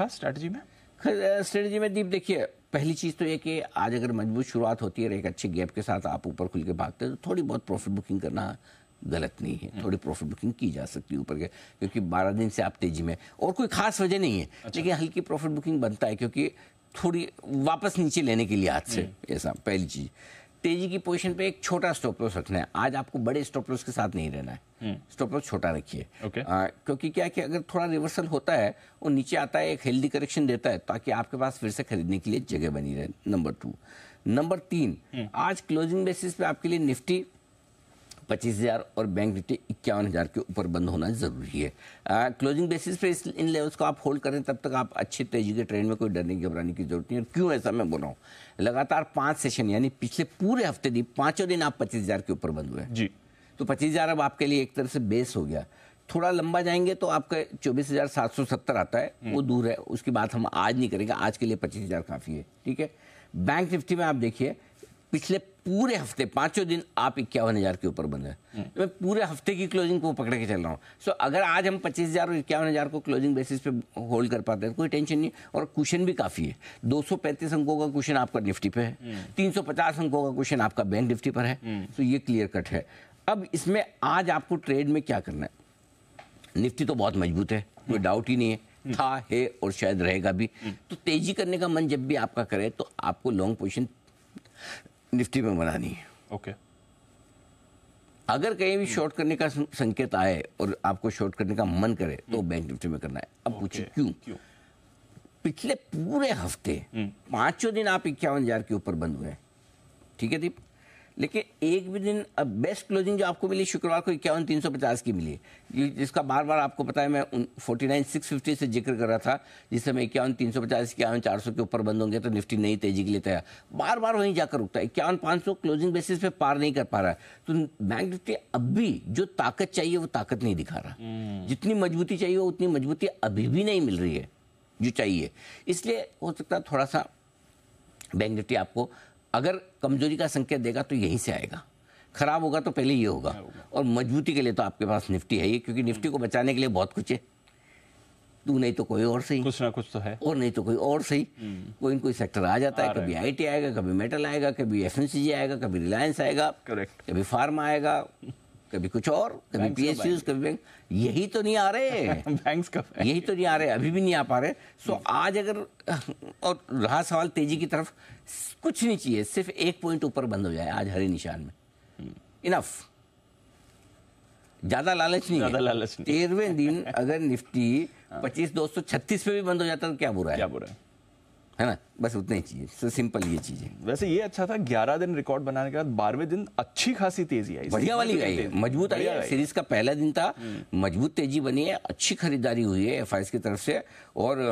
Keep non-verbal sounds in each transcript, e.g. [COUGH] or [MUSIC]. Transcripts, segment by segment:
था स्ट्रेटजी में स्ट्रेटजी में दीप देखिए पहली चीज़ तो ये कि आज अगर मजबूत शुरुआत होती है एक अच्छे गैप के साथ आप ऊपर खुल के भागते हैं तो थोड़ी बहुत प्रॉफिट बुकिंग करना गलत नहीं है हम्म। थोड़ी प्रॉफिट बुकिंग की जा सकती है ऊपर के क्योंकि 12 दिन से आप तेजी में और कोई खास वजह नहीं है अच्छा। लेकिन हल्की प्रॉफिट बुकिंग बनता है क्योंकि थोड़ी वापस नीचे लेने के लिए हाथ से हम्म। ऐसा पहली चीज़ तेजी की पोजीशन पे एक छोटा स्टॉप लॉस रखना है आज आपको बड़े स्टॉप लॉस के साथ नहीं रहना है हम्म। स्टॉप लॉस छोटा रखिए okay. क्योंकि क्या कि अगर थोड़ा रिवर्सल होता है वो नीचे आता है एक हेल्दी करेक्शन देता है ताकि आपके पास फिर से खरीदने के लिए जगह बनी रहे नंबर टू नंबर तीन हम्म। आज क्लोजिंग बेसिस पे आपके लिए निफ्टी पच्चीस हज़ार और बैंक निफ्टी इक्यावन हज़ार के ऊपर बंद होना ज़रूरी है क्लोजिंग बेसिस पे इस इन लेवल्स को आप होल्ड करें तब तक आप अच्छी तेजी के ट्रेंड में कोई डरने घबराने की जरूरत नहीं है क्यों ऐसा मैं बोल रहा हूँ लगातार पाँच सेशन यानी पिछले पूरे हफ्ते दिन पाँचों दिन आप पच्चीस हज़ार के ऊपर बंद हुए जी तो पच्चीस हज़ार अब आपके लिए एक तरह से बेस हो गया थोड़ा लंबा जाएंगे तो आपके चौबीस हज़ार सात सौ सत्तर आता है हम्म। वो दूर है उसकी बात हम आज नहीं करेंगे आज के लिए पच्चीस हज़ार काफ़ी है ठीक है बैंक निफ्टी में आप देखिए पिछले पूरे हफ्ते पांचों दिन आप इक्यावन हज़ार के ऊपर बंद है हम्म। मैं पूरे हफ्ते की क्लोजिंग को पकड़ के चल रहा हूँ सो so, अगर आज हम पच्चीस हज़ार और इक्यावन हज़ार को क्लोजिंग बेसिस पे होल्ड कर पाते हैं कोई टेंशन नहीं और क्वेश्चन भी काफ़ी है दो सौ पैंतीस अंकों का क्वेश्चन आपका निफ्टी पे है हम्म। तीन सौ पचास अंकों का क्वेश्चन आपका बैंक निफ्टी पर है सो हम्म। ये क्लियर कट है अब इसमें आज आपको ट्रेड में क्या करना है निफ्टी तो बहुत मजबूत है कोई डाउट ही नहीं है था है और शायद रहेगा भी तो तेजी करने का मन जब भी आपका करे तो आपको लॉन्ग पोजिशन निफ्टी में बनानी है ओके अगर कहीं भी शॉर्ट करने का संकेत आए और आपको शॉर्ट करने का मन करे तो बैंक हम्म। निफ्टी में करना है अब पूछिए क्यों क्यों पिछले पूरे हफ्ते हम्म। पांचों दिन आप इक्यावन हजार के ऊपर बंद हुए ठीक है दीप लेकिन एक भी दिन अब बेस्ट क्लोजिंग जो आपको मिली शुक्रवार को इक्यावन तीन सौ पचास की मिली ये जिसका बार बार आपको पता है मैं फोर्टी नाइन सिक्स फिफ्टी से जिक्र कर रहा था जिस समय इक्यावन तीन सौ पचास इक्यावन चार सौ के ऊपर बंद होंगे तो निफ्टी नई तेजी के लिए तैयार बार बार वहीं जाकर रुकता है इक्यावन पाँच सौ क्लोजिंग बेसिस पे पार नहीं कर पा रहा है तो बैंक निफ्टी अब भी जो ताकत चाहिए वो ताकत नहीं दिखा रहा हम्म। जितनी मजबूती चाहिए उतनी मजबूती अभी भी नहीं मिल रही है जो चाहिए इसलिए हो सकता है थोड़ा सा बैंक निफ्टी आपको अगर कमजोरी का संकेत देगा तो यहीं से आएगा खराब होगा तो पहले ये होगा और मजबूती के लिए तो आपके पास निफ्टी है ये क्योंकि निफ्टी को बचाने के लिए बहुत कुछ है तू नहीं तो कोई और सही कुछ ना कुछ तो है और नहीं तो कोई और सही हम्म। कोई कोई सेक्टर आ जाता है कभी आईटी आएगा कभी मेटल आएगा कभी एफएनसीजी आएगा कभी रिलायंस आएगा करेक्ट कभी फार्मा आएगा कभी कुछ और कभी पी एस यूज कभी बैंक यही तो नहीं आ रहे बैंक्स [LAUGHS] का यही तो नहीं आ रहे अभी भी नहीं आ पा रहे सो hmm. आज अगर और रहा सवाल तेजी की तरफ कुछ नहीं चाहिए सिर्फ एक पॉइंट ऊपर बंद हो जाए आज हरे निशान में इनफ hmm. ज्यादा लालच नहीं ज्यादा लालच तेरहवें दिन [LAUGHS] अगर निफ्टी हाँ। पच्चीस दो सौ छत्तीस पे भी बंद हो जाता तो क्या बुरा है क्या बुरा है है ना बस उतनी ही चीज़ तो सिंपल ये चीज़ है वैसे ये अच्छा था ग्यारह दिन रिकॉर्ड बनाने के बाद बारहवें दिन अच्छी खासी तेजी आई बढ़िया वाली गई है मजबूत आई है सीरीज का पहला दिन था हम्म। मजबूत तेजी बनी है अच्छी खरीदारी हुई है एफ की तरफ से और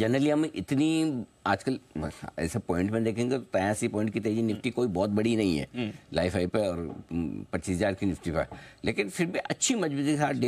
जनरली हम इतनी आजकल ऐसे पॉइंट में देखेंगे तो तयासी पॉइंट की तेजी निफ्टी कोई बहुत बड़ी नहीं है लाइफ हम्म। आई पे और पच्चीस हज़ार की निफ्टी पर लेकिन फिर भी अच्छी मजबूती के साथ